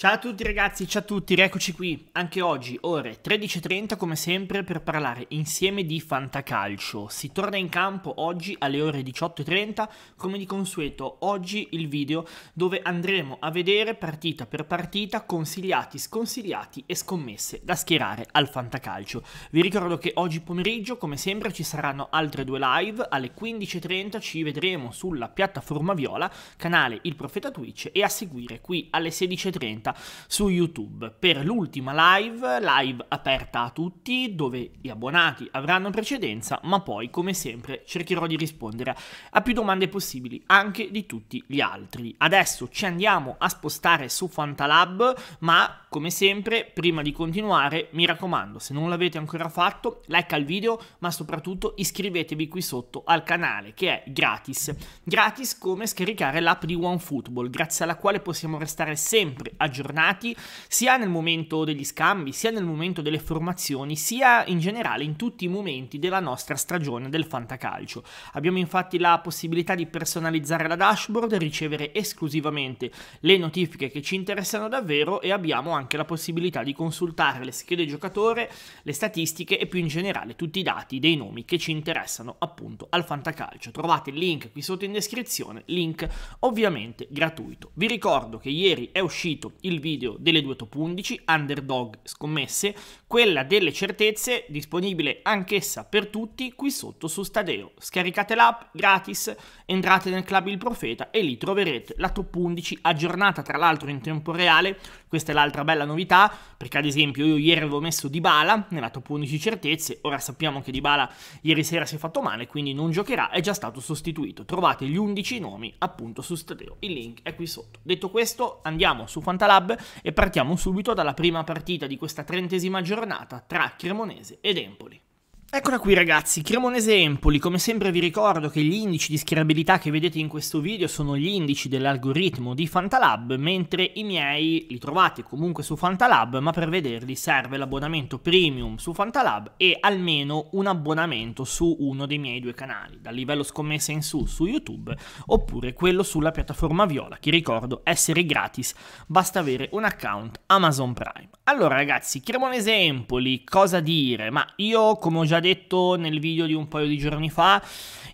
Ciao a tutti ragazzi, ciao a tutti, rieccoci qui anche oggi, ore 13.30 come sempre per parlare insieme di fantacalcio. Si torna in campo oggi alle ore 18.30, come di consueto oggi il video dove andremo a vedere partita per partita consigliati, sconsigliati e scommesse da schierare al fantacalcio. Vi ricordo che oggi pomeriggio come sempre ci saranno altre due live, alle 15.30 ci vedremo sulla piattaforma Viola, canale Il Profeta Twitch e a seguire qui alle 16.30 su YouTube per l'ultima live, live aperta a tutti, dove gli abbonati avranno precedenza, ma poi come sempre cercherò di rispondere a più domande possibili anche di tutti gli altri. Adesso ci andiamo a spostare su Fantalab, ma come sempre prima di continuare mi raccomando, se non l'avete ancora fatto, like al video, ma soprattutto iscrivetevi qui sotto al canale che è gratis. Gratis come scaricare l'app di OneFootball, grazie alla quale possiamo restare sempre aggiornati aggiornati sia nel momento degli scambi, sia nel momento delle formazioni, sia in generale in tutti i momenti della nostra stagione del fantacalcio. Abbiamo infatti la possibilità di personalizzare la dashboard, ricevere esclusivamente le notifiche che ci interessano davvero e abbiamo anche la possibilità di consultare le schede giocatore, le statistiche e più in generale tutti i dati dei nomi che ci interessano appunto al fantacalcio. Trovate il link qui sotto in descrizione, link ovviamente gratuito. Vi ricordo che ieri è uscito il il video delle due top 11 Underdog scommesse, quella delle certezze, disponibile anch'essa per tutti qui sotto su Stadeo. Scaricate l'app gratis, entrate nel club Il Profeta e lì troverete la top 11 aggiornata tra l'altro in tempo reale, questa è l'altra bella novità, perché ad esempio io ieri avevo messo Dybala nella top 11 certezze, ora sappiamo che Dybala ieri sera si è fatto male, quindi non giocherà, è già stato sostituito. Trovate gli 11 nomi appunto su Stadeo, il link è qui sotto. Detto questo andiamo su Fantalab Club e partiamo subito dalla prima partita di questa trentesima giornata tra Cremonese ed Empoli. Eccola qui ragazzi, Cremonese Empoli, come sempre vi ricordo che gli indici di schierabilità che vedete in questo video sono gli indici dell'algoritmo di Fantalab, mentre i miei li trovate comunque su Fantalab, ma per vederli serve l'abbonamento premium su Fantalab e almeno un abbonamento su uno dei miei due canali, dal livello scommessa in su su YouTube oppure quello sulla piattaforma Viola, che ricordo essere gratis, basta avere un account Amazon Prime. Allora ragazzi, Cremonese Empoli, cosa dire? Ma io come ho già già detto nel video di un paio di giorni fa,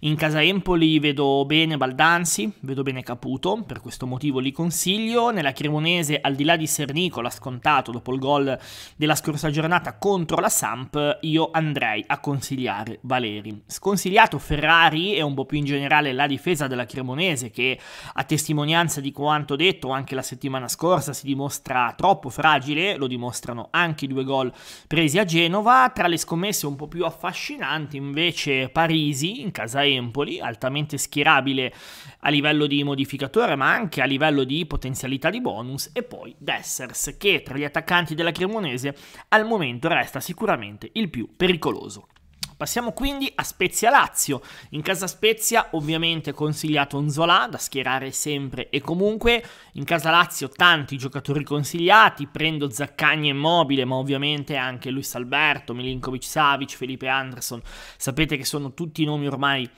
in casa Empoli vedo bene Baldanzi, vedo bene Caputo, per questo motivo li consiglio. Nella Cremonese, al di là di Sernicola scontato dopo il gol della scorsa giornata contro la Samp, io andrei a consigliare Valeri. Sconsigliato Ferrari e un po' più in generale la difesa della Cremonese che a testimonianza di quanto detto anche la settimana scorsa si dimostra troppo fragile, lo dimostrano anche i due gol presi a Genova. Tra le scommesse un po' più a affascinanti invece Parisi in casa Empoli, altamente schierabile a livello di modificatore ma anche a livello di potenzialità di bonus e poi Dessers che tra gli attaccanti della Cremonese al momento resta sicuramente il più pericoloso. Passiamo quindi a Spezia Lazio. In casa Spezia ovviamente consigliato Onzola da schierare sempre e comunque. In casa Lazio tanti giocatori consigliati, prendo Zaccagni e Mobile, ma ovviamente anche Luis Alberto, Milinkovic Savic, Felipe Anderson. Sapete che sono tutti nomi ormai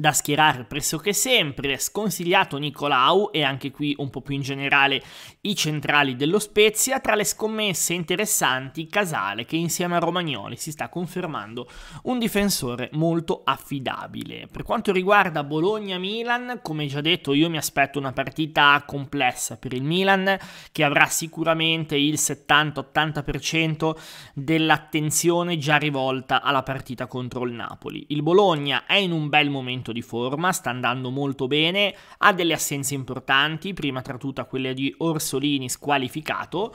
da schierare pressoché sempre, sconsigliato Nicolau e anche qui un po' più in generale i centrali dello Spezia, tra le scommesse interessanti Casale che insieme a Romagnoli si sta confermando un difensore molto affidabile. Per quanto riguarda Bologna-Milan, come già detto io mi aspetto una partita complessa per il Milan che avrà sicuramente il 70-80% dell'attenzione già rivolta alla partita contro il Napoli. Il Bologna è in un bel momento miglioramento di forma, sta andando molto bene, ha delle assenze importanti, prima tra tutte quelle di Orsolini squalificato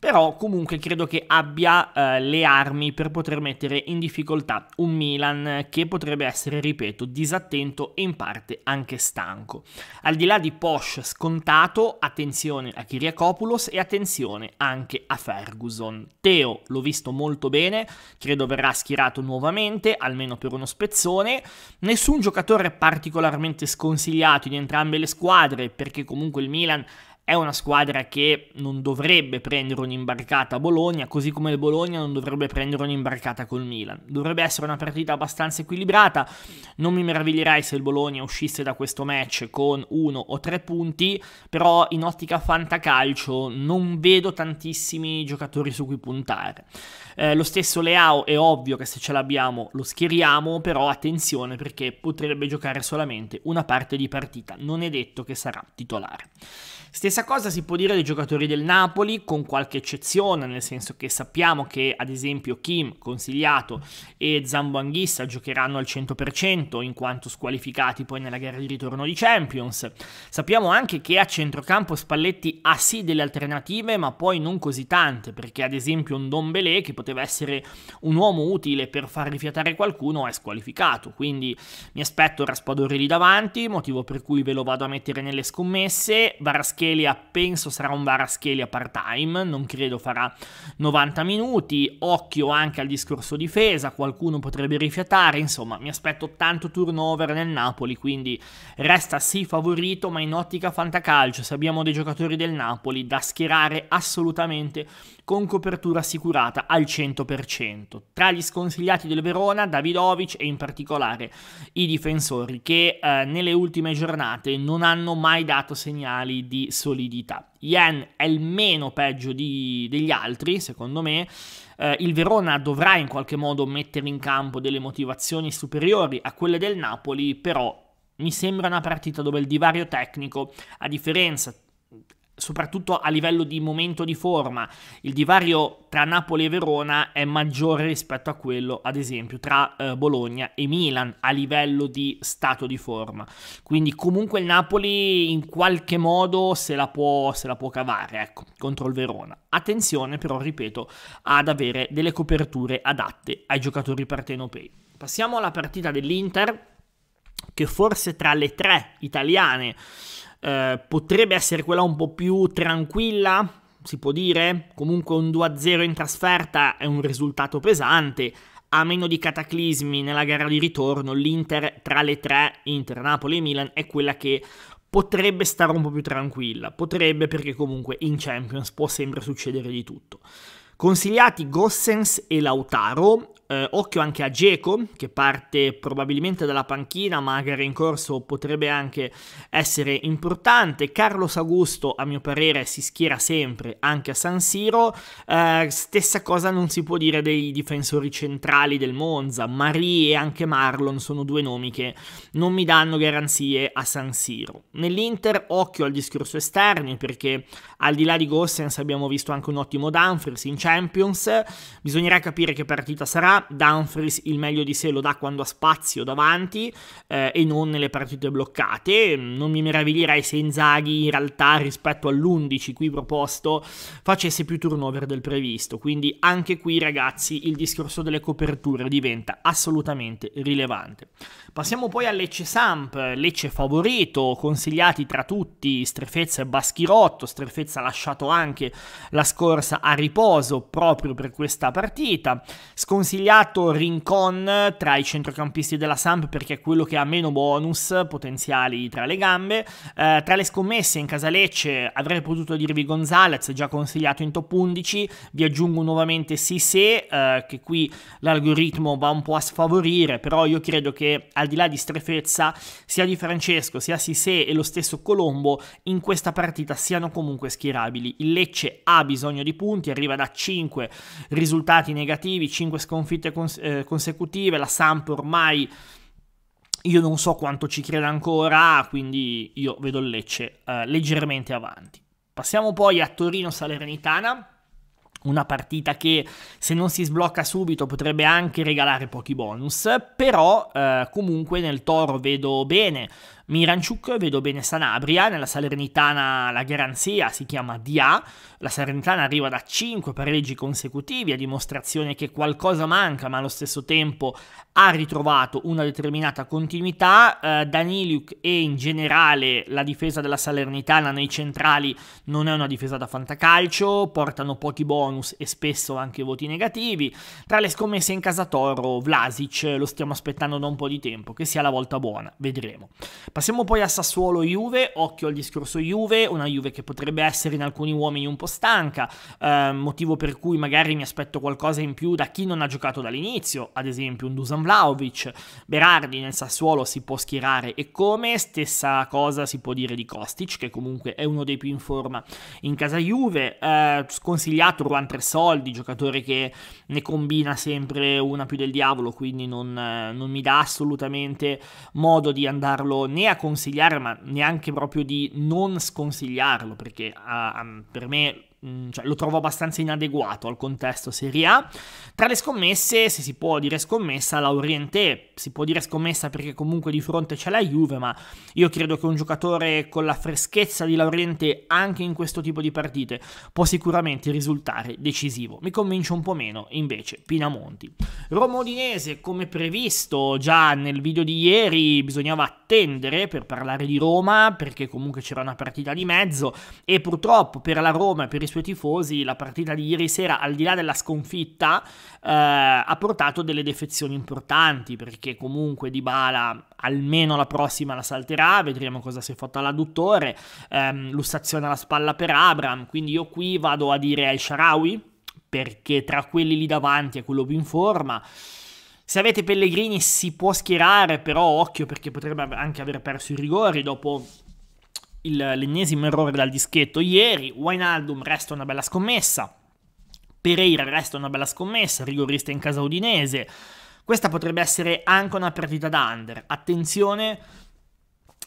però comunque credo che abbia eh, le armi per poter mettere in difficoltà un Milan che potrebbe essere, ripeto, disattento e in parte anche stanco. Al di là di Posh scontato, attenzione a Kiriakopoulos e attenzione anche a Ferguson. Teo l'ho visto molto bene, credo verrà schierato nuovamente, almeno per uno spezzone. Nessun giocatore particolarmente sconsigliato in entrambe le squadre, perché comunque il Milan è una squadra che non dovrebbe prendere un'imbarcata a Bologna, così come il Bologna non dovrebbe prendere un'imbarcata col Milan. Dovrebbe essere una partita abbastanza equilibrata. Non mi meraviglierei se il Bologna uscisse da questo match con uno o tre punti, però in ottica fantacalcio non vedo tantissimi giocatori su cui puntare. Eh, lo stesso Leao è ovvio che se ce l'abbiamo lo schieriamo, però attenzione perché potrebbe giocare solamente una parte di partita. Non è detto che sarà titolare. Stesso Stessa cosa si può dire dei giocatori del Napoli, con qualche eccezione, nel senso che sappiamo che ad esempio Kim, Consigliato e Zambanghissa giocheranno al 100% in quanto squalificati poi nella gara di ritorno di Champions. Sappiamo anche che a centrocampo Spalletti ha sì delle alternative, ma poi non così tante, perché ad esempio un Don Dombele, che poteva essere un uomo utile per far rifiatare qualcuno, è squalificato. Quindi mi aspetto Raspadori lì davanti, motivo per cui ve lo vado a mettere nelle scommesse. Varaschelli Kvaratskhelia penso sarà un Varaschelia part-time, non credo farà 90 minuti, occhio anche al discorso difesa, qualcuno potrebbe rifiatare, insomma mi aspetto tanto turnover nel Napoli, quindi resta sì favorito, ma in ottica fantacalcio, se abbiamo dei giocatori del Napoli da schierare assolutamente con copertura assicurata al 100%. Tra gli sconsigliati del Verona, Davidovic e in particolare i difensori che eh, nelle ultime giornate non hanno mai dato segnali di sorpresa solidità. Jan è il meno peggio di, degli altri, secondo me. Eh, il Verona dovrà in qualche modo mettere in campo delle motivazioni superiori a quelle del Napoli, però mi sembra una partita dove il divario tecnico, a differenza soprattutto a livello di momento di forma, il divario tra Napoli e Verona è maggiore rispetto a quello, ad esempio, tra eh, Bologna e Milan a livello di stato di forma. Quindi comunque il Napoli in qualche modo se la può, se la può cavare, ecco, contro il Verona. Attenzione però, ripeto, ad avere delle coperture adatte ai giocatori partenopei. Passiamo alla partita dell'Inter, che forse tra le tre italiane eh, potrebbe essere quella un po' più tranquilla, si può dire, comunque un 2-0 in trasferta è un risultato pesante, a meno di cataclismi nella gara di ritorno, l'Inter tra le tre, Inter, Napoli e Milan, è quella che potrebbe stare un po' più tranquilla, potrebbe perché comunque in Champions può sempre succedere di tutto. Consigliati Gossens e Lautaro, eh, occhio anche a Geco che parte probabilmente dalla panchina, magari in corso potrebbe anche essere importante. Carlos Augusto, a mio parere, si schiera sempre anche a San Siro. Eh, stessa cosa non si può dire dei difensori centrali del Monza. Marie e anche Marlon sono due nomi che non mi danno garanzie a San Siro. Nell'Inter, occhio al discorso esterni perché al di là di Gossens abbiamo visto anche un ottimo Danfers in Champions, bisognerà capire che partita sarà, Dumfries il meglio di sé lo dà quando ha spazio davanti eh, e non nelle partite bloccate, non mi meraviglierei se Inzaghi in realtà rispetto all'11 qui proposto facesse più turnover del previsto, quindi anche qui ragazzi il discorso delle coperture diventa assolutamente rilevante. Passiamo poi a Lecce Samp, Lecce favorito, consigliati tra tutti Strefezza e Baschirotto, Strefezza lasciato anche la scorsa a riposo, proprio per questa partita. Sconsigliato Rincon tra i centrocampisti della Samp perché è quello che ha meno bonus potenziali tra le gambe. Eh, tra le scommesse in Casalecce avrei potuto dirvi Gonzalez, già consigliato in top 11. Vi aggiungo nuovamente Sissé, eh, che qui l'algoritmo va un po' a sfavorire, però io credo che al di là di strefezza sia Di Francesco, sia Sissé e lo stesso Colombo in questa partita siano comunque schierabili. Il Lecce ha bisogno di punti, arriva da 5 5 risultati negativi, 5 sconfitte cons eh, consecutive, la Samp ormai io non so quanto ci creda ancora, quindi io vedo il Lecce eh, leggermente avanti. Passiamo poi a Torino-Salernitana, una partita che se non si sblocca subito potrebbe anche regalare pochi bonus, però eh, comunque nel Toro vedo bene Miranchuk, vedo bene Sanabria, nella Salernitana la garanzia si chiama Dia, la Salernitana arriva da 5 pareggi consecutivi a dimostrazione che qualcosa manca ma allo stesso tempo ha ritrovato una determinata continuità, eh, Daniliuk e in generale la difesa della Salernitana nei centrali non è una difesa da fantacalcio, portano pochi bonus e spesso anche voti negativi, tra le scommesse in casa Toro Vlasic lo stiamo aspettando da un po' di tempo, che sia la volta buona, vedremo. Passiamo poi a Sassuolo-Juve, occhio al discorso Juve, una Juve che potrebbe essere in alcuni uomini un po' stanca, eh, motivo per cui magari mi aspetto qualcosa in più da chi non ha giocato dall'inizio, ad esempio un Dusan Vlaovic, Berardi nel Sassuolo si può schierare e come, stessa cosa si può dire di Kostic che comunque è uno dei più in forma in casa Juve, eh, sconsigliato Juan Tresoldi, giocatore che ne combina sempre una più del diavolo, quindi non, eh, non mi dà assolutamente modo di andarlo né né a consigliare, ma neanche proprio di non sconsigliarlo, perché uh, um, per me Mm, cioè, lo trovo abbastanza inadeguato al contesto Serie A. Tra le scommesse, se si può dire scommessa, la Oriente si può dire scommessa perché comunque di fronte c'è la Juve, ma io credo che un giocatore con la freschezza di la Oriente anche in questo tipo di partite può sicuramente risultare decisivo. Mi convince un po' meno invece Pinamonti. Romodinese, come previsto già nel video di ieri, bisognava attendere per parlare di Roma perché comunque c'era una partita di mezzo e purtroppo per la Roma e per i suoi tifosi, la partita di ieri sera, al di là della sconfitta, eh, ha portato delle defezioni importanti, perché comunque Di Bala almeno la prossima la salterà, vedremo cosa si è fatta all'adduttore, ehm, lussazione alla spalla per Abram, quindi io qui vado a dire al Sharawi, perché tra quelli lì davanti è quello più in forma. Se avete Pellegrini si può schierare, però occhio perché potrebbe anche aver perso i rigori dopo il, l'ennesimo errore dal dischetto ieri, Wijnaldum resta una bella scommessa, Pereira resta una bella scommessa, rigorista in casa udinese, questa potrebbe essere anche una partita da under, attenzione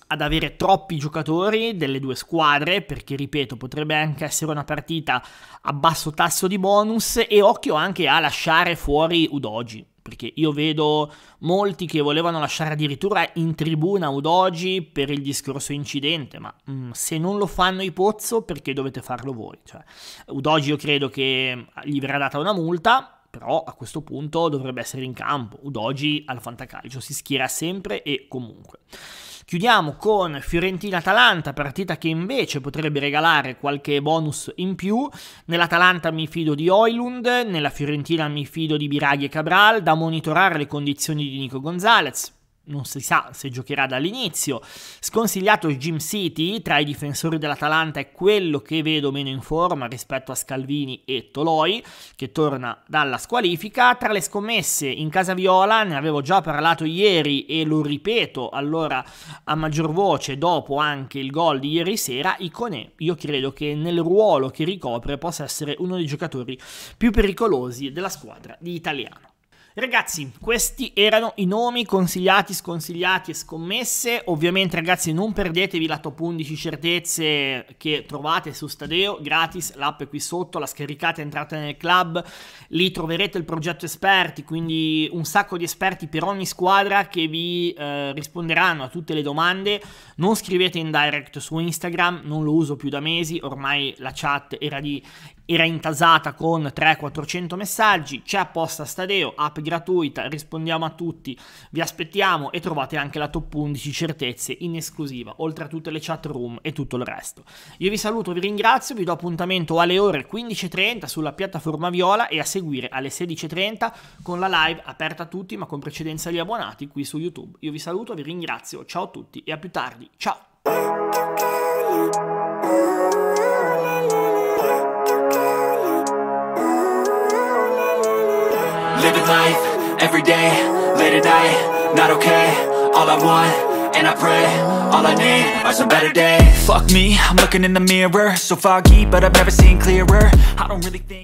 ad avere troppi giocatori delle due squadre, perché ripeto, potrebbe anche essere una partita a basso tasso di bonus e occhio anche a lasciare fuori Udoji, perché io vedo molti che volevano lasciare addirittura in tribuna Udogi per il discorso incidente, ma mh, mm, se non lo fanno i Pozzo perché dovete farlo voi? Cioè, Udogi io credo che eh, gli verrà data una multa, però a questo punto dovrebbe essere in campo. Udogi al fantacalcio si schiera sempre e comunque. Chiudiamo con Fiorentina-Atalanta, partita che invece potrebbe regalare qualche bonus in più. Nell'Atalanta mi fido di Oilund, nella Fiorentina mi fido di Biraghi e Cabral, da monitorare le condizioni di Nico Gonzalez non si sa se giocherà dall'inizio. Sconsigliato Jim City tra i difensori dell'Atalanta è quello che vedo meno in forma rispetto a Scalvini e Toloi, che torna dalla squalifica. Tra le scommesse in casa viola, ne avevo già parlato ieri e lo ripeto allora a maggior voce dopo anche il gol di ieri sera, Iconè io credo che nel ruolo che ricopre possa essere uno dei giocatori più pericolosi della squadra di Italiano. Ragazzi, questi erano i nomi consigliati, sconsigliati e scommesse. Ovviamente, ragazzi, non perdetevi la top 11 certezze che trovate su Stadeo gratis. L'app è qui sotto, la scaricate, entrate nel club. Lì troverete il progetto esperti, quindi un sacco di esperti per ogni squadra che vi eh, risponderanno a tutte le domande. Non scrivete in direct su Instagram, non lo uso più da mesi. Ormai la chat era, di, era intasata con 300-400 messaggi. C'è apposta Stadeo, app gratuita, rispondiamo a tutti, vi aspettiamo e trovate anche la top 11 certezze in esclusiva, oltre a tutte le chat room e tutto il resto. Io vi saluto, vi ringrazio, vi do appuntamento alle ore 15.30 sulla piattaforma Viola e a seguire alle 16.30 con la live aperta a tutti ma con precedenza agli abbonati qui su YouTube. Io vi saluto, vi ringrazio, ciao a tutti e a più tardi, ciao! Living life, everyday, late at night, not okay All I want, and I pray, all I need are some better days Fuck me, I'm looking in the mirror, so foggy but I've never seen clearer I don't really think